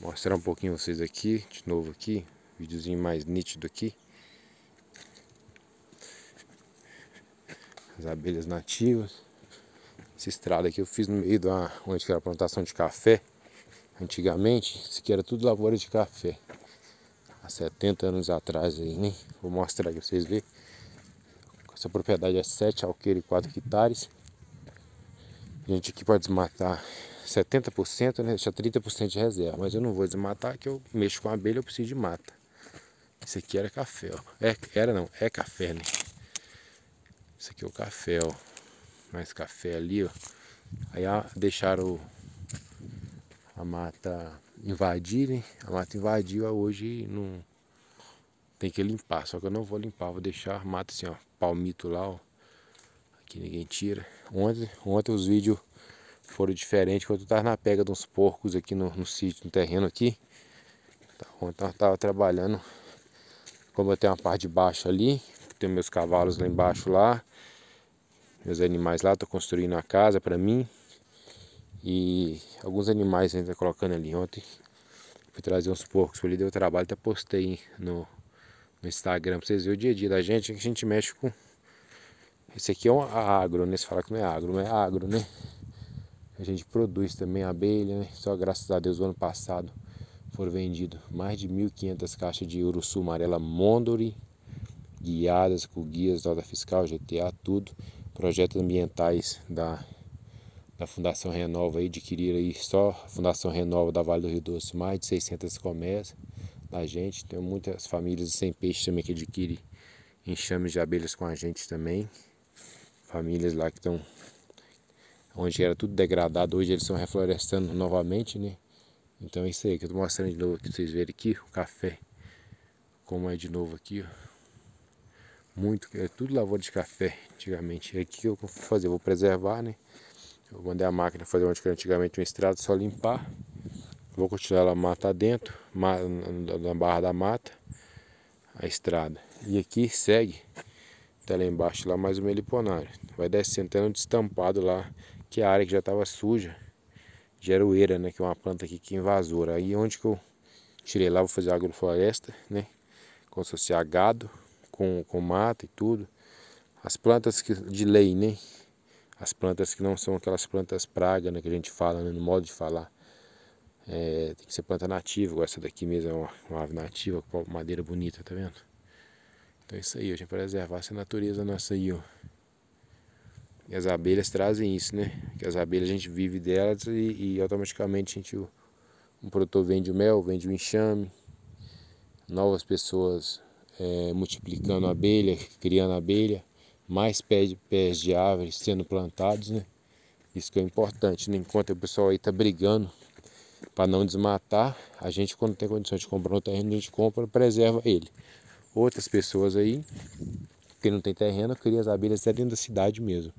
mostrar um pouquinho vocês aqui, de novo aqui, videozinho mais nítido aqui. As abelhas nativas. Essa estrada aqui eu fiz no meio da onde era a plantação de café. Antigamente, isso aqui era tudo lavoura de café. Há 70 anos atrás aí, né? Vou mostrar aqui pra vocês verem. Essa propriedade é 7 alqueire e 4 hectares. A gente aqui pode desmatar 70%, né? Deixa 30% de reserva. Mas eu não vou desmatar que eu mexo com a abelha, eu preciso de mata. Isso aqui era café, ó. É, era não, é café, né? Isso aqui é o café, ó. Mais café ali, ó. Aí a, ah, deixaram a mata invadir, né? A mata invadiu, ah, hoje não tem que limpar. Só que eu não vou limpar, vou deixar a mata assim, ó. Palmito lá, ó. Aqui ninguém tira. Ontem, ontem os vídeos foram diferentes quando eu tava na pega de uns porcos aqui no, no sítio, no terreno aqui. Então eu tava trabalhando, como eu tenho uma parte de baixo ali, tenho meus cavalos lá embaixo lá, meus animais lá, tô construindo a casa para mim. E alguns animais ainda colocando ali ontem. Fui trazer uns porcos ali, deu trabalho, até postei no, no Instagram pra vocês verem o dia a dia da gente, que a gente mexe com. Esse aqui é um agro, né? Se falar que não é agro, não é agro, né? A gente produz também abelha, né? só graças a Deus o ano passado foram vendidos mais de 1.500 caixas de urussu amarela Mondori, guiadas com guias, nota fiscal, GTA, tudo, projetos ambientais da, da Fundação Renova, aí, adquirir aí só a Fundação Renova da Vale do Rio Doce, mais de 600 comércios da gente, tem muitas famílias sem peixe também que adquirem enxames de abelhas com a gente também, famílias lá que estão onde era tudo degradado, hoje eles estão reflorestando novamente, né? Então é isso aí que eu tô mostrando de novo aqui pra vocês verem aqui, o café, como é de novo aqui, ó. Muito, é tudo lavoura de café antigamente. É aqui que eu vou fazer, vou preservar, né? Eu mandei a máquina fazer onde era antigamente uma estrada, só limpar. Vou continuar ela mata dentro, na barra da mata, a estrada. E aqui segue, até tá lá embaixo, lá mais um meliponário. Vai descendo até no destampado lá, que a área que já estava suja de aroeira, né, que é uma planta aqui que invasora. Aí onde que eu tirei lá, vou fazer agrofloresta, né, associar gado com, com mata e tudo. As plantas que, de lei, né, as plantas que não são aquelas plantas praga, né, que a gente fala, né, no modo de falar. É, tem que ser planta nativa, igual essa daqui mesmo é uma, uma ave nativa, com madeira bonita, tá vendo? Então é isso aí, a gente vai preservar essa natureza nossa aí, ó. E as abelhas trazem isso, né? Que as abelhas a gente vive delas e, e automaticamente a gente, um produtor vende o mel, vende o enxame, novas pessoas é, multiplicando a abelha, criando abelha, mais pés, pés de árvores sendo plantados, né? Isso que é importante. Né? Enquanto o pessoal aí tá brigando para não desmatar, a gente quando tem condição de comprar um terreno, a gente compra e preserva ele. Outras pessoas aí, que não tem terreno, cria as abelhas dentro da cidade mesmo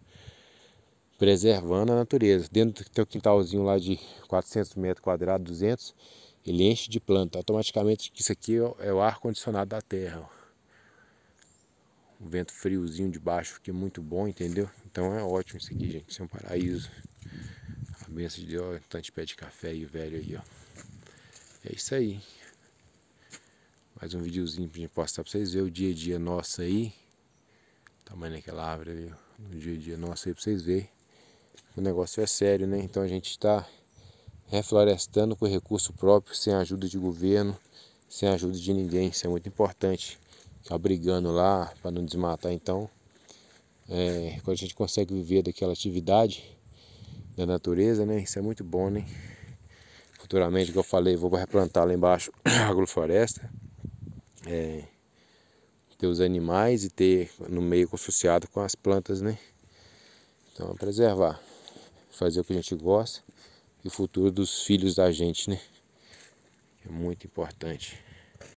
preservando a natureza. Dentro do teu quintalzinho lá de 400 metros quadrados, 200, ele enche de planta. Automaticamente isso aqui é o é ar condicionado da terra. Um vento friozinho de baixo que é muito bom, entendeu? Então é ótimo isso aqui, gente. Isso é um paraíso. A benção de Deus, tanto de pé de café e velho aí, ó. É isso aí. Mais um videozinho pra gente postar pra vocês verem o dia a dia nosso aí. tamanho daquela árvore no dia a dia nosso aí pra vocês verem o negócio é sério, né? Então a gente está reflorestando com recurso próprio, sem ajuda de governo, sem ajuda de ninguém. Isso é muito importante. Ficar brigando lá para não desmatar. Então, é, quando a gente consegue viver daquela atividade da natureza, né? Isso é muito bom, né? Futuramente, como eu falei, vou replantar lá embaixo a agrofloresta. É, ter os animais e ter no meio associado com as plantas, né? Então, é preservar, fazer o que a gente gosta e o futuro dos filhos da gente, né? É muito importante.